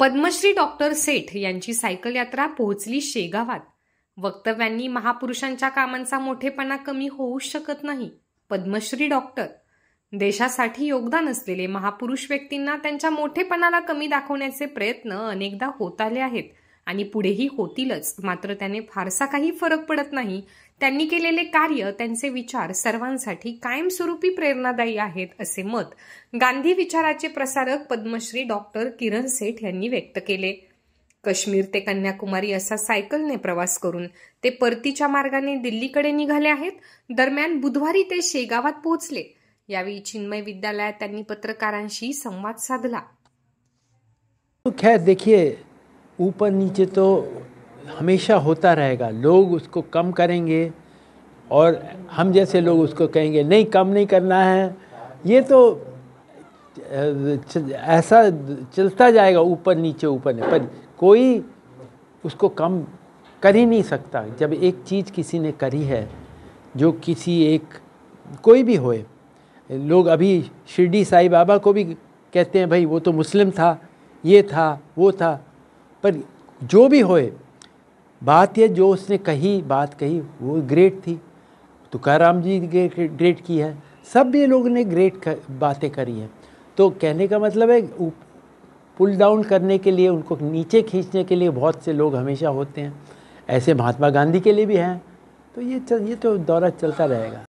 Padmashri doctor सेठ यांची cycle यात्रा पोहोचली शेगावात वक्तव्यांनी महापुरुषांच्या कामांचा मोठेपणा कमी होऊ शकत नाही पद्मश्री डॉक्टर देशासाठी योगदान असलेले महापुरुष व्यक्तींना त्यांच्या मोठेपणाला कमी दाखवण्याचे प्रयत्न अनेकदा होत आले आहेत आणि पुढेही होतीलच मात्र त्याने फारसा काही फरक पडत नाही त्यांनी केलेले कार्य त्यांचे विचार सर्वांसाठी कायमस्वरूपी प्रेरणादायी आहेत असे मत गांधी विचाराचे प्रसारक पद्मश्री डॉक्टर किरण सेठ यांनी व्यक्त केले काश्मीर ते कन्याकुमारी असा सायकलने प्रवास करून ते परतीच्या मार्गाने दिल्लीकडे निघाले आहेत दरम्यान बुधवारी ते शेगावात पोहोचले यावेळी चिन्मय विद्यालयात त्यांनी पत्रकारांशी संवाद साधला खैर देखिए ऊपर नीचे तो हमेशा होता रहेगा लोग उसको कम करेंगे और हम जैसे लोग उसको कहेंगे नहीं कम नहीं करना है ये तो ऐसा चलता जाएगा ऊपर नीचे ऊपर नहीं पर कोई उसको कम कर ही नहीं सकता जब एक चीज़ किसी ने करी है जो किसी एक कोई भी होए लोग अभी शिरडी साई बाबा को भी कहते हैं भाई वो तो मुस्लिम था ये था वो था पर जो भी होए बात यह जो उसने कही बात कही वो ग्रेट थी तुकाराम तो जी ग्रेट, की है सब ये लोग ने ग्रेट कर, बातें करी हैं तो कहने का मतलब है पुल डाउन करने के लिए उनको नीचे खींचने के लिए बहुत से लोग हमेशा होते हैं ऐसे महात्मा गांधी के लिए भी हैं तो ये चल, ये तो दौरा चलता रहेगा